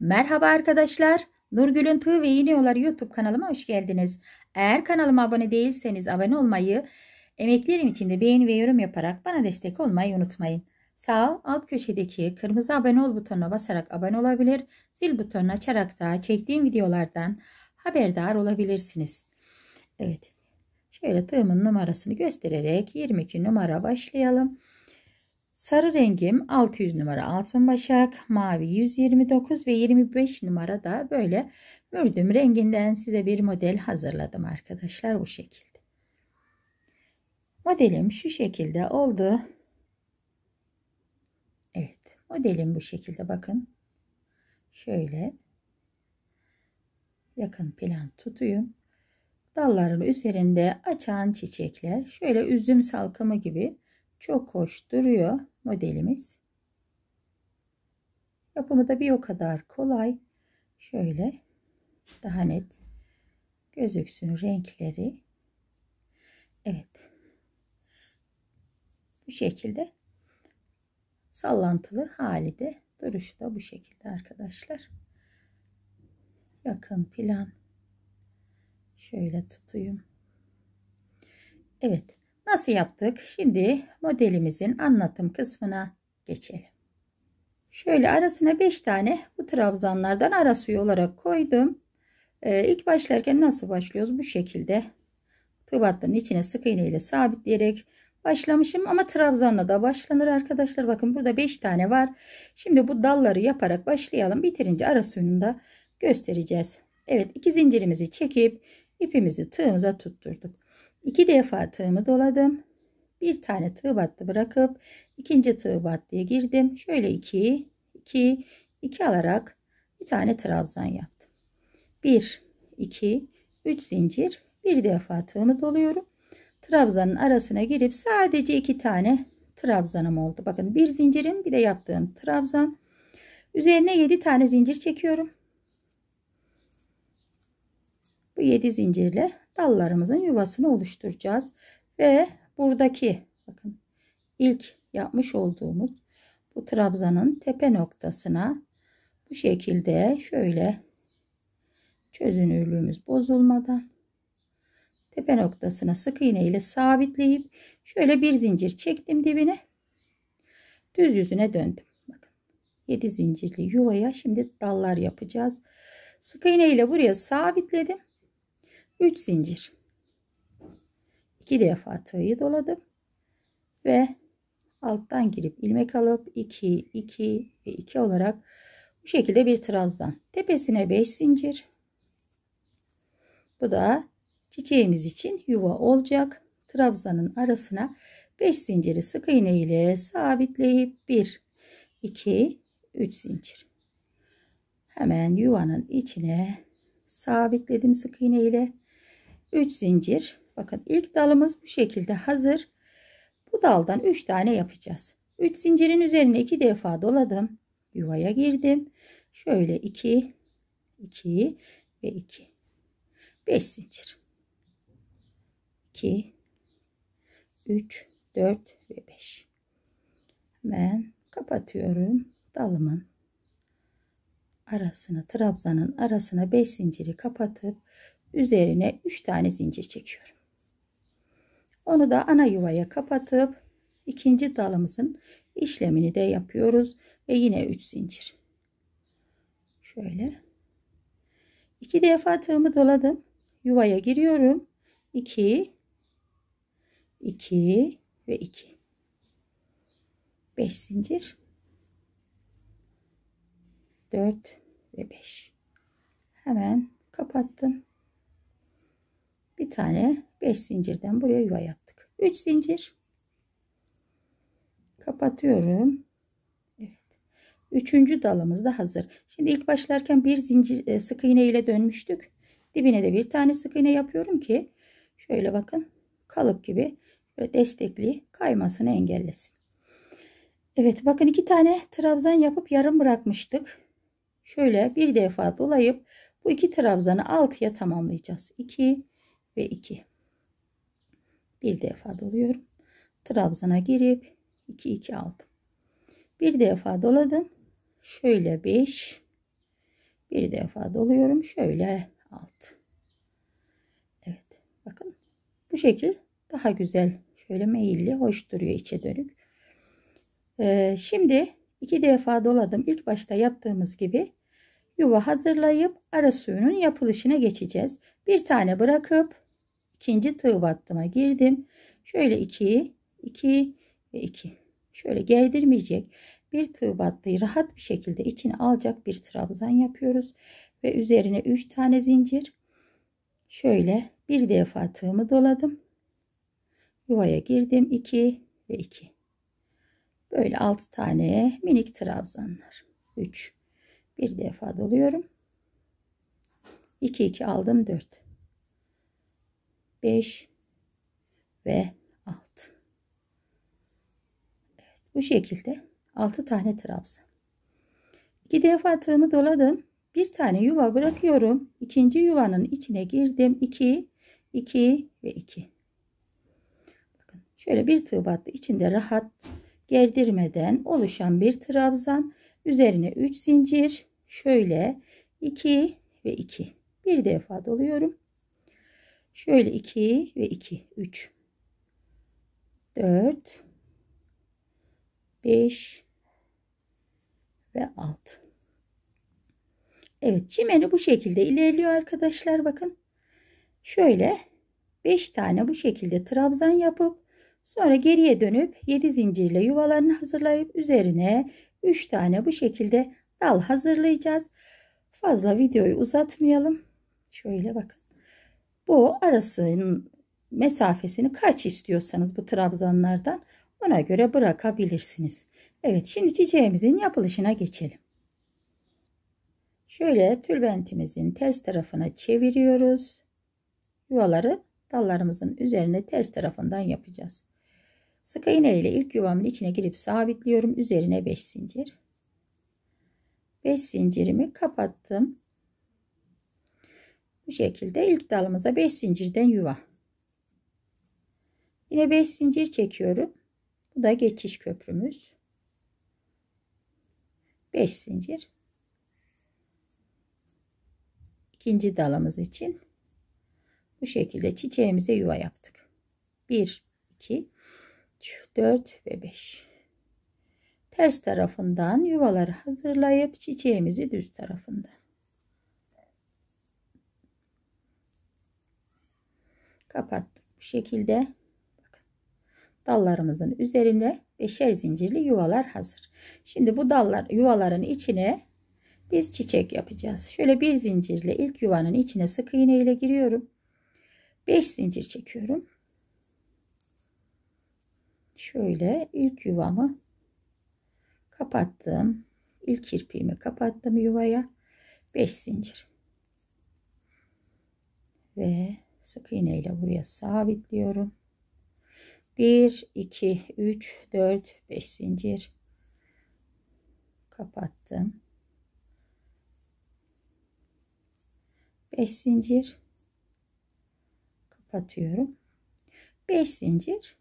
Merhaba arkadaşlar. Nurgül'ün Tığ ve İğne Yolları YouTube kanalıma hoş geldiniz. Eğer kanalıma abone değilseniz abone olmayı, emeklerim için de beğeni ve yorum yaparak bana destek olmayı unutmayın. Sağ alt köşedeki kırmızı abone ol butonuna basarak abone olabilir, zil butonunu açarak da çektiğim videolardan haberdar olabilirsiniz. Evet, şöyle tığımın numarasını göstererek 22 numara başlayalım. Sarı rengim 600 numara altın başak, mavi 129 ve 25 numara da böyle mürdüm renginden size bir model hazırladım arkadaşlar bu şekilde. Modelim şu şekilde oldu. Evet modelim bu şekilde bakın. Şöyle yakın plan tutuyum. Dalların üzerinde açan çiçekler şöyle üzüm salkımı gibi çok hoş duruyor modelimiz. Yapımı da bir o kadar kolay. Şöyle daha net gözüksün renkleri. Evet. Bu şekilde sallantılı hali de duruşu da bu şekilde arkadaşlar. Yakın plan şöyle tutayım. Evet. Nasıl yaptık? Şimdi modelimizin anlatım kısmına geçelim. Şöyle arasına 5 tane bu trabzanlardan ara olarak koydum. Ee, ilk başlarken nasıl başlıyoruz? Bu şekilde tığ içine sık iğne ile sabitleyerek başlamışım ama trabzanla da başlanır arkadaşlar. Bakın burada 5 tane var. Şimdi bu dalları yaparak başlayalım. Bitirince ara da göstereceğiz. Evet iki zincirimizi çekip ipimizi tığımıza tutturduk. 2 defa tığımı doladım. Bir tane tığ battı bırakıp ikinci tığ battıya girdim. Şöyle 2 2 2 alarak bir tane trabzan yaptım. 1 2 3 zincir bir defa tığımı doluyorum. Trabzanın arasına girip sadece iki tane trabzanım oldu. Bakın bir zincirim bir de yaptığım trabzan. Üzerine 7 tane zincir çekiyorum bu 7 zincirle dallarımızın yuvasını oluşturacağız. Ve buradaki bakın ilk yapmış olduğumuz bu trabzanın tepe noktasına bu şekilde şöyle çözünürlüğümüz bozulmadan tepe noktasına sık iğne ile sabitleyip şöyle bir zincir çektim dibine düz yüzüne döndüm. Bakın 7 zincirli yuvaya şimdi dallar yapacağız. Sık iğne ile buraya sabitledim. 3 zincir. 2 defa tığı doladım ve alttan girip ilmek alıp 2 2 ve 2 olarak bu şekilde bir trazdan Tepesine 5 zincir. Bu da çiçeğimiz için yuva olacak. Trabzanın arasına 5 zinciri sık iğne ile sabitleyip 1 2 3 zincir. Hemen yuvanın içine sabitledim sık iğne ile 3 zincir. Bakın ilk dalımız bu şekilde hazır. Bu daldan 3 tane yapacağız. 3 zincirin üzerine 2 defa doladım. Yuvaya girdim. Şöyle 2, 2 ve 2. 5 zincir. 2, 3, 4 ve 5. Ben kapatıyorum. Dalımın arasına trabzanın arasına 5 zinciri kapatıp üzerine 3 tane zincir çekiyorum. Onu da ana yuvaya kapatıp ikinci dalımızın işlemini de yapıyoruz ve yine 3 zincir. Şöyle. 2 defa tığımı doladım. Yuvaya giriyorum. 2 2 ve 2. 5 zincir. 4 ve 5. Hemen kapattım bir tane 5 zincirden buraya yuva yaptık 3 zincir kapatıyorum Evet üçüncü dalımız da hazır şimdi ilk başlarken bir zincir e, sık iğne ile dönmüştük dibine de bir tane sık iğne yapıyorum ki şöyle bakın kalıp gibi böyle destekli kaymasını engellesin Evet bakın iki tane trabzan yapıp yarım bırakmıştık şöyle bir defa dolayıp bu iki trabzanı altıya tamamlayacağız 2 ve 2 bir defa doluyorum trabzana girip 2 2 aldım bir defa doladım şöyle 5 bir defa doluyorum şöyle 6 Evet bakın bu şekil daha güzel şöyle meyilli hoş duruyor içe dönük ee, şimdi iki defa doladım ilk başta yaptığımız gibi yuva hazırlayıp ara suyunun yapılışına geçeceğiz. Bir tane bırakıp ikinci tığ battıma girdim. Şöyle 2, 2 ve 2. Şöyle gerdirmeyecek bir tığ battıyı rahat bir şekilde içine alacak bir trabzan yapıyoruz. Ve üzerine 3 tane zincir. Şöyle bir defa tığımı doladım. Yuvaya girdim. 2 ve 2. Böyle 6 tane minik trabzanlar. 3. Bir defa doluyorum. 2 2 aldım 4. 5 ve 6. Evet, bu şekilde 6 tane trabzan. 2 defa tığımı doladım. Bir tane yuva bırakıyorum. İkinci yuvanın içine girdim. 2, 2 ve 2. Bakın şöyle bir tığ battı. İçinde rahat gerdirmeden oluşan bir trabzan. Üzerine 3 zincir. Şöyle 2 ve 2. Bir defa doluyorum. Şöyle 2 ve 2, 3, 4, 5 ve 6. Evet çimeni bu şekilde ilerliyor arkadaşlar bakın. Şöyle 5 tane bu şekilde trabzan yapıp sonra geriye dönüp 7 zincirle yuvalarını hazırlayıp üzerine 3 tane bu şekilde dal hazırlayacağız. Fazla videoyu uzatmayalım. Şöyle bakın bu arası'nın mesafesini kaç istiyorsanız bu trabzanlardan ona göre bırakabilirsiniz. Evet şimdi çiçeğimizin yapılışına geçelim. Şöyle tülbentimizin ters tarafına çeviriyoruz. Yuvaları dallarımızın üzerine ters tarafından yapacağız. Sık iğne ile ilk yuvamın içine girip sabitliyorum. Üzerine 5 zincir. 5 zincirimi kapattım. Bu şekilde ilk dalımıza 5 zincirden yuva. Yine 5 zincir çekiyorum. Bu da geçiş köprümüz. 5 zincir. İkinci dalımız için bu şekilde çiçeğimize yuva yaptık. 1 2 4 ve 5. Ters tarafından yuvaları hazırlayıp çiçeğimizi düz tarafından kapattım. Bu şekilde dallarımızın üzerine beşer zincirli yuvalar hazır. Şimdi bu dallar yuvaların içine biz çiçek yapacağız. Şöyle bir zincirle ilk yuvanın içine sık iğne ile giriyorum. 5 zincir çekiyorum. Şöyle ilk yuvamı kapattım. İlk kirpiğimi kapattım yuvaya. 5 zincir. Ve sık iğne ile buraya sabitliyorum. 1 2 3 4 5 zincir kapattım. 5 zincir kapatıyorum. 5 zincir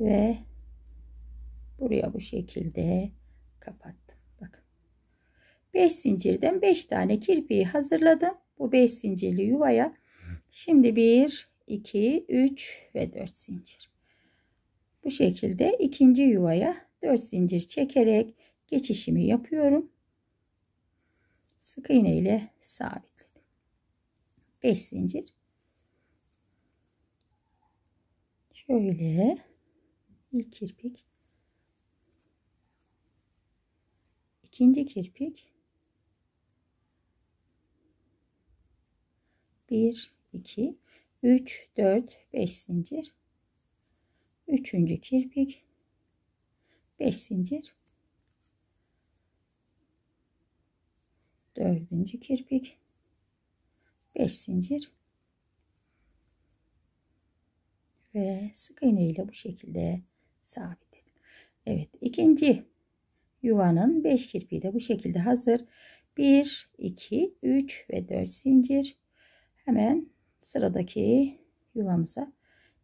ve buraya bu şekilde kapattım. Bakın. 5 zincirden 5 tane kirpiği hazırladım bu 5 zincirli yuvaya şimdi 1 2 3 ve 4 zincir bu şekilde ikinci yuvaya 4 zincir çekerek geçişimi yapıyorum sık iğne ile sabitledim 5 zincir şöyle ilk kirpik ikinci kirpik 1 2 3 4 5 zincir 3. kirpik 5 zincir 4. kirpik 5 zincir ve sık iğne ile bu şekilde sabitledim. Evet ikinci yuvanın 5 kirpiği de bu şekilde hazır. 1, 2, 3 ve 4 zincir. Hemen sıradaki yuvamıza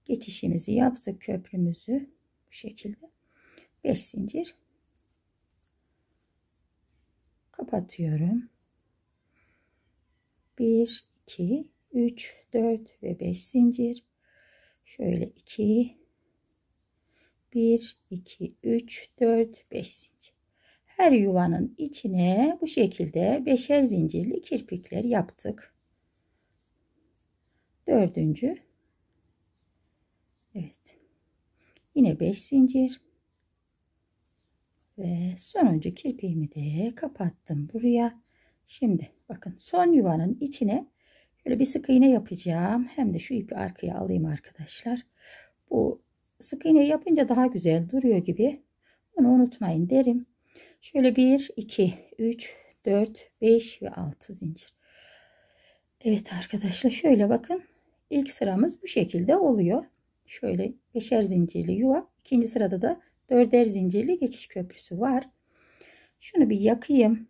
geçişimizi yaptık. Köprümüzü bu şekilde 5 zincir kapatıyorum. 1 2 3 4 ve 5 zincir. Şöyle 2 1 2 3 4 5 zincir. Her yuvanın içine bu şekilde beşer zincirli kirpikler yaptık dördüncü evet yine 5 zincir ve sonuncu kirpiğimi de kapattım buraya şimdi bakın son yuvanın içine şöyle bir sık iğne yapacağım hem de şu ipi arkaya alayım arkadaşlar bu sık iğne yapınca daha güzel duruyor gibi Bunu unutmayın derim şöyle 1 2 3 4 5 ve 6 zincir Evet arkadaşlar şöyle bakın İlk sıramız bu şekilde oluyor. Şöyle beşer zincirli yuva. İkinci sırada da dörder zincirli geçiş köprüsü var. Şunu bir yakayım.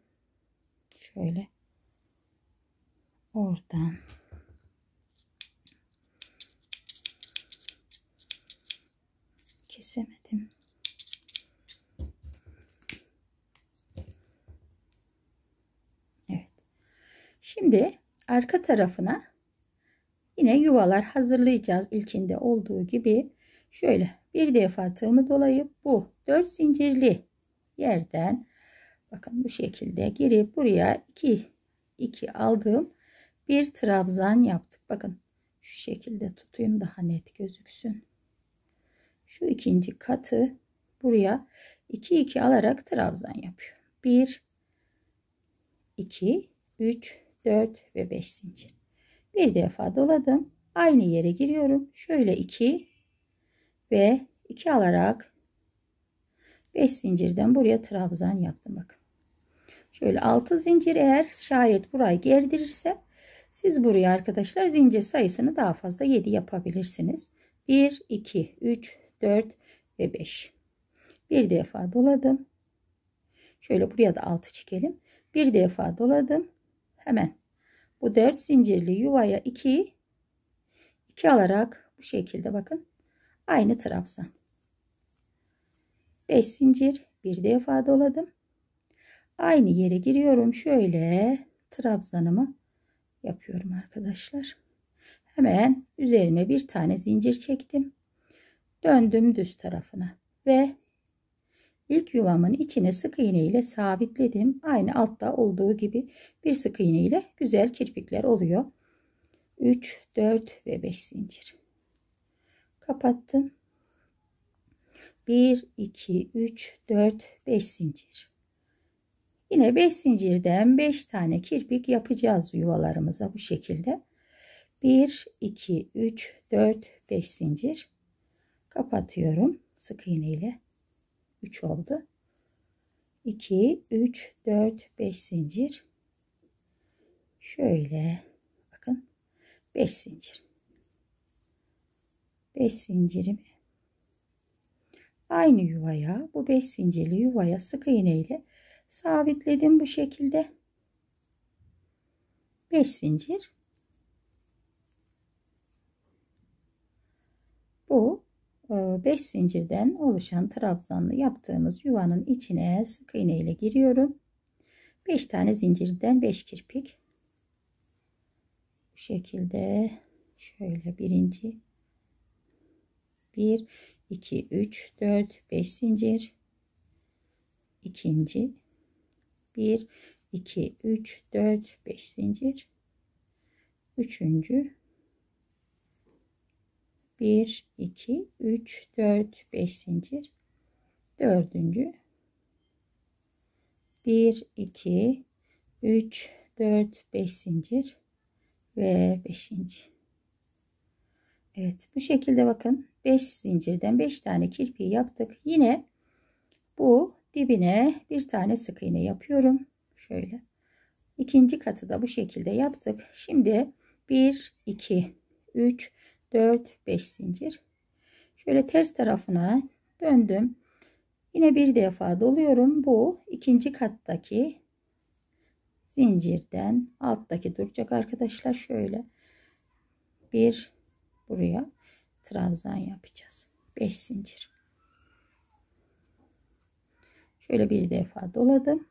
Şöyle. Oradan. Kesemedim. Evet. Şimdi arka tarafına Yine yuvalar hazırlayacağız ilkinde olduğu gibi. Şöyle bir defa tığımı dolayıp bu 4 zincirli yerden bakın bu şekilde girip buraya 2 2 aldığım bir trabzan yaptık. Bakın şu şekilde tutayım daha net gözüksün. Şu ikinci katı buraya 2 2 alarak trabzan yapıyorum. 1 2 3 4 ve 5 zincir. Bir defa doladım. Aynı yere giriyorum. Şöyle 2 ve 2 alarak 5 zincirden buraya trabzan yaptım. Bakın. Şöyle 6 zincir eğer şayet burayı gerdirirse siz buraya arkadaşlar zincir sayısını daha fazla 7 yapabilirsiniz. 1, 2, 3, 4 ve 5. Bir defa doladım. Şöyle buraya da 6 çekelim. Bir defa doladım. Hemen bu 4 zincirli yuvaya 2 2 alarak bu şekilde bakın aynı trabzan 5 zincir bir defa doladım aynı yere giriyorum şöyle trabzanımı yapıyorum arkadaşlar hemen üzerine bir tane zincir çektim döndüm düz tarafına ve İlk yuvamın içine sık iğne ile sabitledim. Aynı altta olduğu gibi bir sık iğne ile güzel kirpikler oluyor. 3, 4 ve 5 zincir. Kapattım. 1, 2, 3, 4, 5 zincir. Yine 5 zincirden 5 tane kirpik yapacağız yuvalarımıza bu şekilde. 1, 2, 3, 4, 5 zincir. Kapatıyorum sık iğne ile. 3 oldu. 2, 3, 4, 5 zincir. Şöyle bakın 5 zincir. 5 zincirimi aynı yuvaya bu 5 zincirli yuvaya sık iğne ile sabitledim bu şekilde. 5 zincir. Bu 5 ee, zincirden oluşan trabzanlı yaptığımız yuvanın içine sık iğne ile giriyorum. 5 tane zincirden 5 kirpik. Bu şekilde şöyle birinci 1 2 3 4 5 zincir ikinci 1 2 3 4 5 zincir üçüncü 1 2 3 4 5 zincir dördüncü 1 2 3 4 5 zincir ve 5. Evet bu şekilde bakın 5 zincirden 5 tane kirpiği yaptık. Yine bu dibine bir tane sık iğne yapıyorum. Şöyle. ikinci katı da bu şekilde yaptık. Şimdi 1 2 3 4 5 zincir şöyle ters tarafına döndüm yine bir defa doluyorum bu ikinci kattaki zincirden alttaki duracak arkadaşlar şöyle bir buraya trabzan yapacağız 5 zincir şöyle bir defa doladım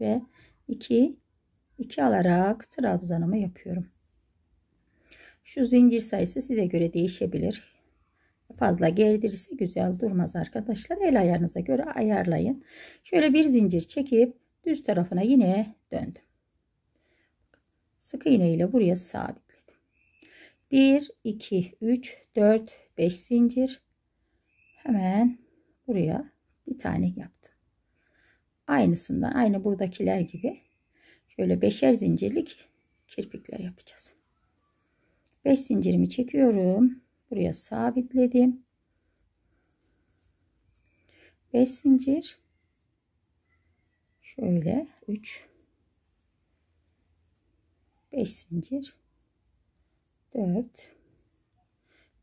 ve 2 2 alarak trabzanımı yapıyorum şu zincir sayısı size göre değişebilir. Fazla gerdirirse güzel durmaz arkadaşlar. El ayarınıza göre ayarlayın. Şöyle bir zincir çekip düz tarafına yine döndüm. Sık iğne ile buraya sabitledim. 1, 2, 3, 4, 5 zincir. Hemen buraya bir tane yaptım. Aynısından aynı buradakiler gibi şöyle beşer zincirlik kirpikler yapacağız. 5 zincirimi çekiyorum. Buraya sabitledim. 5 zincir. Şöyle 3 5 zincir. 4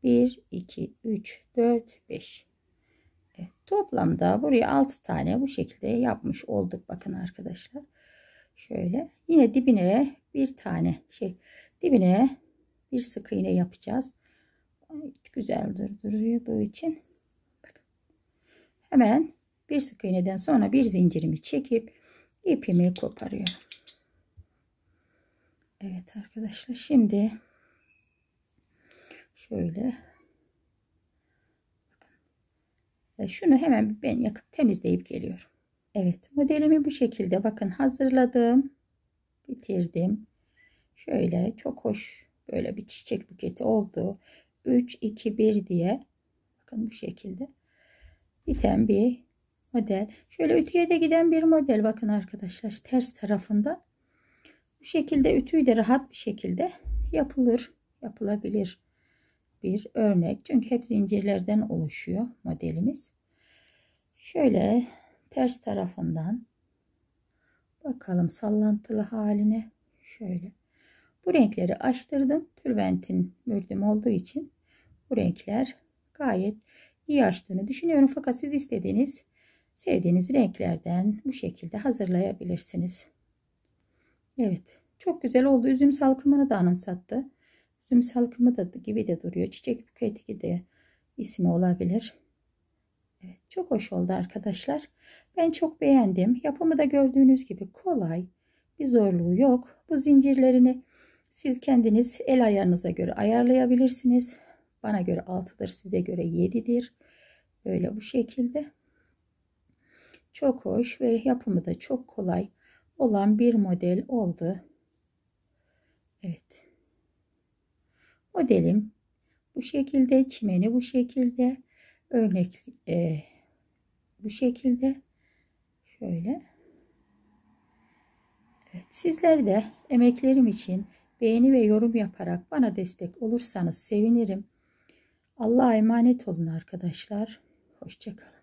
1 2 3 4 5 Evet, toplamda buraya 6 tane bu şekilde yapmış olduk. Bakın arkadaşlar. Şöyle yine dibine bir tane şey dibine bir sık iğne yapacağız. Güzel durduruyor bu için. Hemen bir sık iğneden sonra bir zincirimi çekip ipimi koparıyorum. Evet arkadaşlar şimdi şöyle e, şunu hemen ben yakıp temizleyip geliyorum. Evet modelimi bu şekilde bakın hazırladım bitirdim. Şöyle çok hoş Böyle bir çiçek buketi oldu. 3, 2, 1 diye. Bakın bu şekilde. Biten bir model. Şöyle ütüye de giden bir model. Bakın arkadaşlar ters tarafında. Bu şekilde ütüyü de rahat bir şekilde yapılır. Yapılabilir bir örnek. Çünkü hep zincirlerden oluşuyor modelimiz. Şöyle ters tarafından bakalım sallantılı haline şöyle bu renkleri açtırdım. Tülbentin mürdüm olduğu için bu renkler gayet iyi açtığını düşünüyorum. Fakat siz istediğiniz sevdiğiniz renklerden bu şekilde hazırlayabilirsiniz. Evet çok güzel oldu. Üzüm salkımını da anımsattı. Üzüm salkımı da gibi de duruyor. Çiçek buketi de ismi olabilir. Evet, çok hoş oldu arkadaşlar. Ben çok beğendim. Yapımı da gördüğünüz gibi kolay. Bir zorluğu yok. Bu zincirlerini siz kendiniz el ayarınıza göre ayarlayabilirsiniz. Bana göre 6'dır, size göre 7'dir. Böyle bu şekilde. Çok hoş ve yapımı da çok kolay olan bir model oldu. Evet. Modelim bu şekilde, çimeni bu şekilde, örnek e, bu şekilde. Şöyle. Evet, sizler de emeklerim için beğeni ve yorum yaparak bana destek olursanız sevinirim. Allah'a emanet olun arkadaşlar. Hoşçakalın.